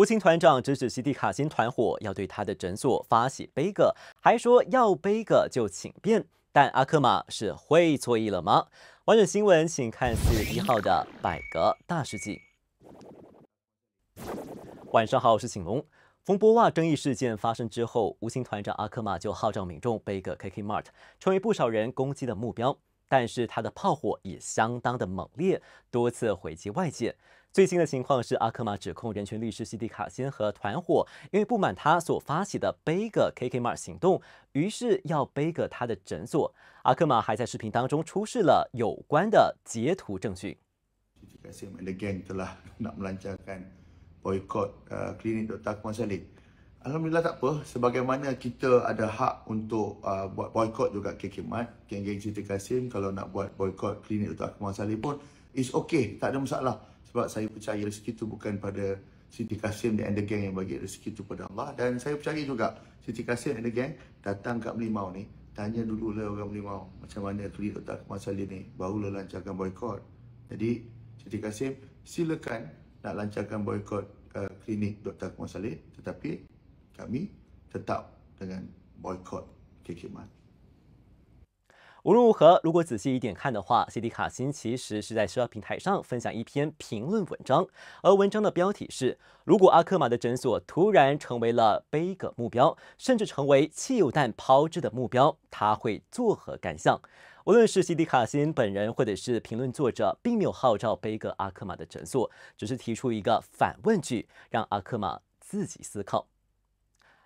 吴清团长指使西蒂卡辛团伙要对他的诊所发起背个，还说要背个就请便。但阿克玛是会错意了吗？完整新闻请看四月一号的百个大事记。晚上好，我是景龙。冯博袜争议事件发生之后，无清团长阿克玛就号召民众背个 K K Mart，成为不少人攻击的目标。但是他的炮火也相当的猛烈，多次回击外界。最新的情况是，阿克玛指控人权律师西迪卡辛和团伙因为不满他所发起的“背个 KKM 尔行动”，于是要背个他的诊所。阿克玛还在视频当中出示了有关的截图证据。Alhamdulillah tak apa. Sebagaimana kita ada hak untuk uh, buat boycott juga KK Mat, geng-geng Cerita Kasim, kalau nak buat boycott klinik untuk Akmal Salih pun, it's okay. Tak ada masalah. Sebab saya percaya rezeki itu bukan pada Siti Kasim dan the gang yang bagi rezeki itu pada Allah. Dan saya percaya juga Siti Kasim and the gang datang kat Melimau ni, tanya dulu lah orang Melimau macam mana klinik untuk Akmal Salih ni, barulah lancarkan boykot. Jadi, Siti Kasim, silakan nak lancarkan boycott uh, klinik Dr. Akmal Salih tetapi 无论如何，如果仔细一点看的话，西迪卡辛其实是在社交平台上分享一篇评论文章，而文章的标题是：“如果阿克玛的诊所突然成为了贝格目标，甚至成为汽油弹抛掷的目标，他会作何感想？”无论是西迪卡辛本人，或者是评论作者，并没有号召贝格阿克玛的诊所，只是提出一个反问句，让阿克玛自己思考。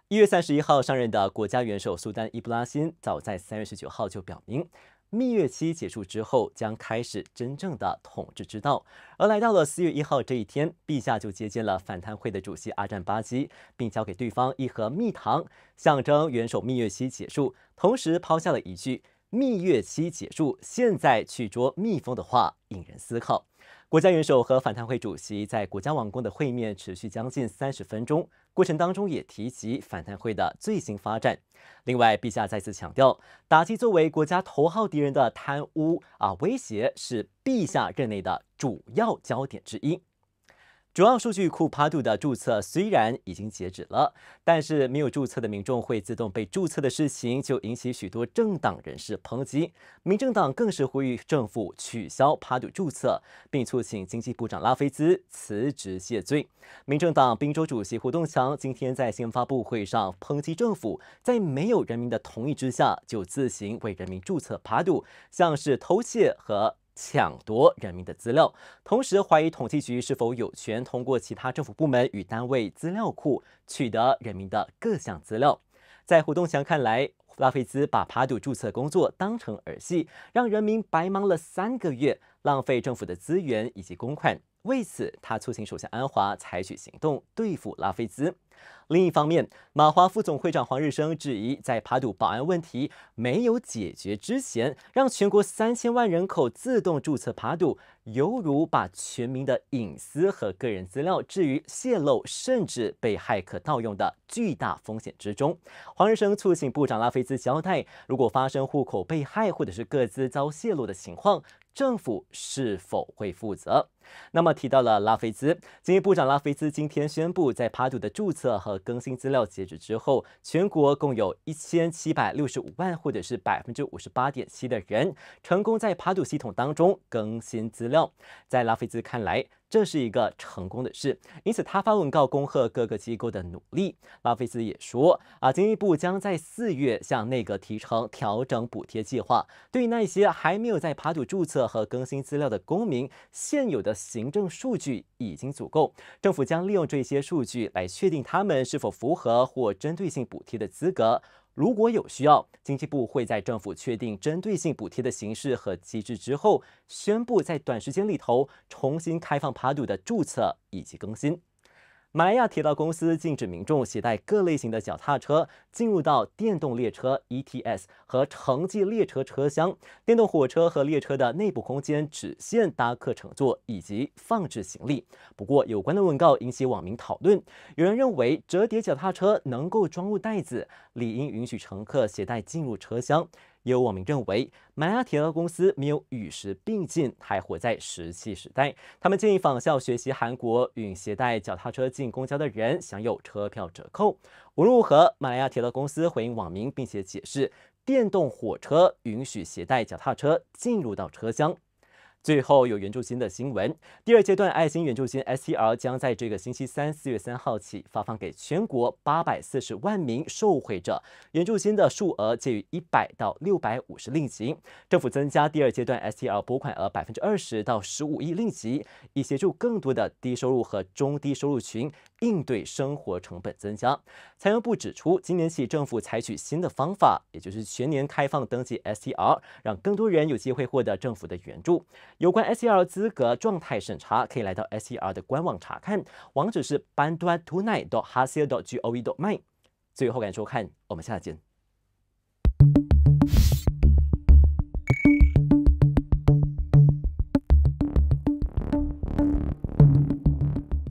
一月三十一号上任的国家元首苏丹伊布拉欣，早在三月十九号就表明，蜜月期结束之后将开始真正的统治之道。而来到了四月一号这一天，陛下就接见了反贪会的主席阿占巴基，并交给对方一盒蜜糖，象征元首蜜月期结束，同时抛下了一句“蜜月期结束，现在去捉蜜蜂”的话，引人思考。国家元首和反贪会主席在国家网工的会面持续将近三十分钟，过程当中也提及反贪会的最新发展。另外，陛下再次强调，打击作为国家头号敌人的贪污啊威胁是陛下任内的主要焦点之一。主要数据库 p a d 的注册虽然已经截止了，但是没有注册的民众会自动被注册的事情，就引起许多政党人士抨击。民政党更是呼吁政府取消 p a d 注册，并促请经济部长拉菲兹辞职谢罪。民政党滨州主席胡栋强今天在新闻发布会上抨击政府在没有人民的同意之下，就自行为人民注册 p a d 像是偷窃和。抢夺人民的资料，同时怀疑统计局是否有权通过其他政府部门与单位资料库取得人民的各项资料。在胡东祥看来。拉菲兹把扒赌注册工作当成儿戏，让人民白忙了三个月，浪费政府的资源以及公款。为此，他促请首相安华采取行动对付拉菲兹。另一方面，马华副总会长黄日升质疑，在扒赌保安问题没有解决之前，让全国三千万人口自动注册扒赌，犹如把全民的隐私和个人资料置于泄露甚至被骇客盗用的巨大风险之中。黄日升促请部长拉菲。资交代，如果发生户口被害或者是各自遭泄露的情况。政府是否会负责？那么提到了拉菲兹，经济部长拉菲兹今天宣布，在帕杜的注册和更新资料截止之后，全国共有一千七百六十五万，或者是百分之五十八点七的人成功在帕杜系统当中更新资料。在拉菲兹看来，这是一个成功的事，因此他发文告恭贺各个机构的努力。拉菲兹也说，啊，经济部将在四月向内阁提成调整补贴计划，对那些还没有在帕杜注册。和更新资料的公民，现有的行政数据已经足够，政府将利用这些数据来确定他们是否符合或针对性补贴的资格。如果有需要，经济部会在政府确定针对性补贴的形式和机制之后，宣布在短时间里头重新开放帕赌的注册以及更新。马亚铁道公司禁止民众携带各类型的脚踏车进入到电动列车 （ETS） 和城际列车车厢。电动火车和列车的内部空间只限搭客乘坐以及放置行李。不过，有关的问告引起网民讨论，有人认为折叠脚踏车能够装入袋子，理应允许乘客携带进入车厢。有网民认为，马来亚铁道公司没有与时并进，还活在石器时代。他们建议仿效学习韩国，允许携带脚踏车进公交的人享有车票折扣。无论如何，马来亚铁道公司回应网民，并且解释，电动火车允许携带脚踏车进入到车厢。最后有援助金的新闻。第二阶段爱心援助金 S T R 将在这个星期三四月三号起发放给全国八百四十万名受惠者，援助金的数额介于一百到六百五十令吉。政府增加第二阶段 S T R 拨款额百分之二十到十五亿令吉，以协助更多的低收入和中低收入群应对生活成本增加。财政部指出，今年起政府采取新的方法，也就是全年开放登记 S T R，让更多人有机会获得政府的援助。有关 SER 资格状态审查，可以来到 SER 的官网查看，网址是 b a n b a t o n i g h t d o a s i a g o v m y 最后感谢收看，我们下次见。